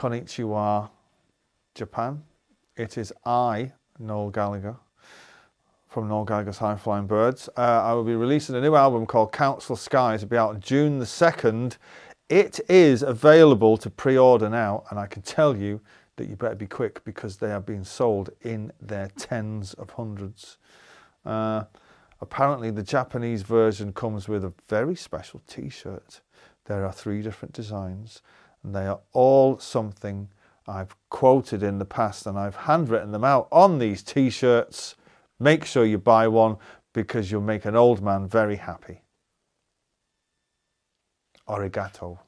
Konnichiwa, Japan. It is I, Noel Gallagher, from Noel Gallagher's High Flying Birds. Uh, I will be releasing a new album called Council Skies. It'll be out June the 2nd. It is available to pre order now, and I can tell you that you better be quick because they are being sold in their tens of hundreds. Uh, apparently, the Japanese version comes with a very special t shirt. There are three different designs. And they are all something I've quoted in the past and I've handwritten them out on these t shirts. Make sure you buy one because you'll make an old man very happy. Arigato.